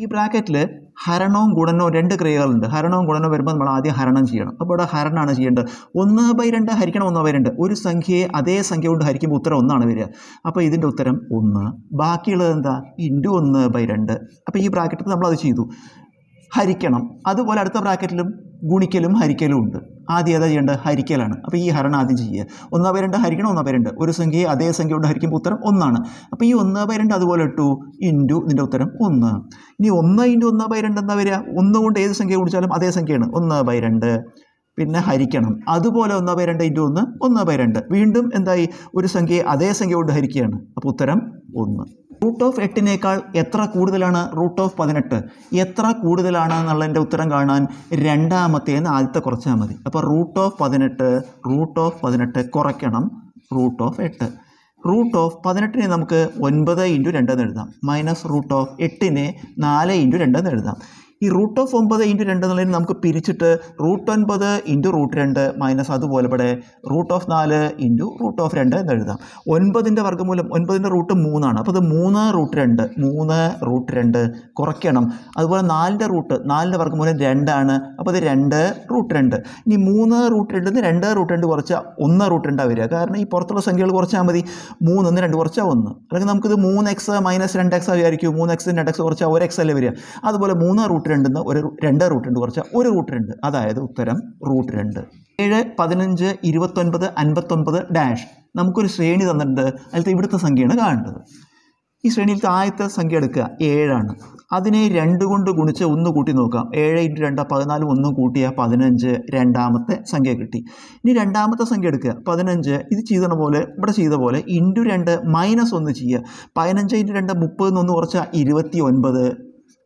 ഈ ബ്രാക്കറ്റിൽ ഹരണവും ഗുണനവും രണ്ട് ക്രിയകളുണ്ട് ഹരണവും ഗുണനവും വരുമ്പോൾ നമ്മൾ ആദ്യം ഹരണം ചെയ്യണം അപ്പോൾ ഇവിടെ ഹരണമാണ് ചെയ്യേണ്ടത് ഒന്ന് ബൈ രണ്ട് ഹരിക്കണം ഒന്ന് ബൈ രണ്ട് ഒരു സംഖ്യയെ അതേ സംഖ്യ കൊണ്ട് ഹരിക്കുമ്പോൾ ഉത്തരം ഒന്നാണ് വരിക അപ്പോൾ ഇതിൻ്റെ ഉത്തരം ഒന്ന് ബാക്കിയുള്ളത് എന്താ ഇൻറ്റു ഒന്ന് ബൈ രണ്ട് അപ്പോൾ ഈ ബ്രാക്കറ്റിൽ നമ്മളത് ചെയ്തു ഹരിക്കണം അതുപോലെ അടുത്ത ബ്രാക്കറ്റിലും ഗുണിക്കലും ഹരിക്കലും ഉണ്ട് ആദ്യം ഏതാ ചെയ്യേണ്ടത് ഹരിക്കലാണ് അപ്പോൾ ഈ ഹരണം ആദ്യം ചെയ്യുക ഒന്നാ പേരുണ്ട് ഹരിക്കണം ഒന്നാ പേരുണ്ട് ഒരു സംഖ്യയെ അതേ സംഖ്യ കൊണ്ട് ഹരിക്കുമ്പോൾ ഉത്തരം ഒന്നാണ് അപ്പോൾ ഈ ഒന്നാ പേരുണ്ട് അതുപോലെ ടു ഇൻറ്റു ഇതിൻ്റെ ഉത്തരം ഒന്ന് ഇനി ഒന്ന് ഇൻറ്റു ഒന്നാ ബൈ രണ്ട് എന്താ വരിക ഒന്ന് കൊണ്ട് ഏത് സംഖ്യ കുടിച്ചാലും അതേ സംഖ്യയാണ് ഒന്ന് ബൈ രണ്ട് പിന്നെ ഹരിക്കണം അതുപോലെ ഒന്ന് ബൈ രണ്ട് ഇൻറ്റു ഒന്ന് ഒന്ന് ബൈ രണ്ട് വീണ്ടും എന്തായി ഒരു സംഖ്യയെ അതേ സംഖ്യ കൊണ്ട് ഹരിക്കുകയാണ് അപ്പോൾ ഉത്തരം ഒന്ന് റൂട്ട് ഓഫ് എട്ടിനേക്കാൾ എത്ര കൂടുതലാണ് റൂട്ട് ഓഫ് പതിനെട്ട് എത്ര കൂടുതലാണ് എന്നുള്ളതിൻ്റെ ഉത്തരം കാണാൻ രണ്ടാമത്തേന്ന് ആദ്യത്തെ കുറച്ചാൽ മതി അപ്പോൾ റൂട്ട് ഓഫ് പതിനെട്ട് റൂട്ട് ഓഫ് പതിനെട്ട് കുറയ്ക്കണം റൂട്ട് ഓഫ് എട്ട് റൂട്ട് ഓഫ് പതിനെട്ടിനെ നമുക്ക് ഒൻപത് ഇൻറ്റു രണ്ടെന്ന് എഴുതാം മൈനസ് റൂട്ട് ഓഫ് എട്ടിനെ നാല് ഇൻറ്റു രണ്ടെന്ന് എഴുതാം ഈ റൂട്ട് ഓഫ് ഒമ്പത് ഇൻറ്റു രണ്ട് എന്നുള്ളതിന് നമുക്ക് പിരിച്ചിട്ട് റൂട്ട് ഒൻപത് ഇൻറ്റു റൂട്ട് രണ്ട് മൈനസ് അതുപോലെ ഇവിടെ റൂട്ട് ഓഫ് നാല് ഇൻറ്റു റൂട്ട് ഓഫ് രണ്ട് എന്ന് എഴുതാം ഒൻപതിൻ്റെ വർഗ്ഗമൂലം ഒൻപതിൻ്റെ റൂട്ട് മൂന്നാണ് അപ്പോൾ ഇത് മൂന്ന് റൂട്ട് രണ്ട് മൂന്ന് റൂട്ട് രണ്ട് കുറയ്ക്കണം അതുപോലെ നാലിൻ്റെ റൂട്ട് നാലിൻ്റെ വർഗ്ഗമൂലം രണ്ടാണ് അപ്പോൾ ഇത് രണ്ട് റൂട്ട് രണ്ട് ഇനി മൂന്ന് റൂട്ട് രണ്ടിൽ നിന്ന് രണ്ട് റൂട്ട് രണ്ട് കുറച്ചാൽ ഒന്ന് റൂട്ട് രണ്ടാണ് വരിക കാരണം ഈ പുറത്തുള്ള സംഖ്യകൾ കുറച്ചാൽ മതി മൂന്നിന്ന് രണ്ട് കുറച്ചാൽ ഒന്ന് അല്ലെങ്കിൽ നമുക്കിത് മൂന്ന് എക്സ് മൈനസ് രണ്ട് എക്സ് വിചാരിക്കും മൂന്ന് എക്സ് രണ്ട് എക്സ് കുറച്ചാൽ ഒരു എക്സ് അല്ലേ വരിക അതുപോലെ മൂന്ന് റൂട്ട് രണ്ടെന്ന് ഒരു രണ്ട് റൂട്ട് രണ്ട് കുറച്ച് ഒരു റൂട്ട് രണ്ട് അതായത് ഉത്തരം റൂട്ട് രണ്ട് ഏഴ് പതിനഞ്ച് ഇരുപത്തൊൻപത് അൻപത്തൊൻപത് ഡാഷ് നമുക്കൊരു ശ്രേണി തന്നിട്ടുണ്ട് അതിലത്തെ ഇവിടുത്തെ സംഖ്യയാണ് കാണേണ്ടത് ഈ ശ്രേണിയിൽ താഴത്തെ സംഖ്യ എടുക്കുക ഏഴാണ് അതിനെ രണ്ട് കൊണ്ട് ഗുണിച്ച് ഒന്ന് കൂട്ടി നോക്കാം ഏഴ് ഇൻറ്റു രണ്ട് പതിനാല് ഒന്നും കൂട്ടിയാൽ പതിനഞ്ച് രണ്ടാമത്തെ സംഖ്യ കിട്ടി ഇനി രണ്ടാമത്തെ സംഖ്യ എടുക്കുക പതിനഞ്ച് ഇത് ചെയ്തണ പോലെ ഇവിടെ ചെയ്ത പോലെ ഇൻറ്റു രണ്ട് മൈനസ് ഒന്ന് ചെയ്യുക പതിനഞ്ച് ഇൻറ്റു രണ്ട് മുപ്പതിൽ ഒന്ന് കുറച്ചാൽ ഇരുപത്തി ഒൻപത്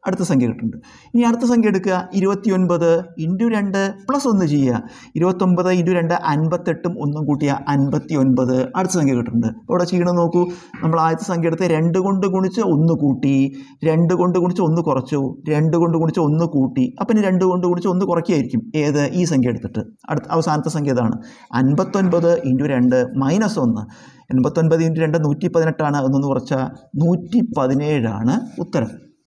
അടുത്ത സംഖ്യ കിട്ടുന്നുണ്ട് ഇനി അടുത്ത സംഖ്യ എടുക്കുക ഇരുപത്തി ഒൻപത് ഇൻറ്റു രണ്ട് പ്ലസ് ഒന്ന് ചെയ്യുക ഇരുപത്തൊമ്പത് ഇൻറ്റു രണ്ട് അൻപത്തെട്ടും ഒന്നും കൂട്ടിയ അൻപത്തി ഒൻപത് അടുത്ത സംഖ്യ കിട്ടുന്നുണ്ട് അപ്പോൾ ഇവിടെ ചെയ്യണം നോക്കൂ നമ്മൾ ആദ്യത്തെ സംഖ്യ എടുത്ത് രണ്ട് കൊണ്ട് ഗുണിച്ച് ഒന്ന് കൂട്ടി രണ്ട് കൊണ്ട് ഗുണിച്ച് ഒന്ന് കുറച്ചു രണ്ട് കൊണ്ട് ഗുണിച്ച് ഒന്ന് കൂട്ടി അപ്പം ഇനി രണ്ട് കൊണ്ട് ഗുണിച്ച് ഒന്ന് കുറയ്ക്കുകയായിരിക്കും ഏത് ഈ സംഖ്യ എടുത്തിട്ട് അടുത്ത അവസാനത്തെ സംഖ്യ ഇതാണ് അൻപത്തൊൻപത് ഇൻറ്റു രണ്ട് മൈനസ് ഒന്ന് എൺപത്തൊൻപത് ഇൻറ്റു രണ്ട് നൂറ്റി പതിനെട്ടാണ് അതൊന്ന് കുറച്ചാൽ നൂറ്റി പതിനേഴാണ് ഉത്തരം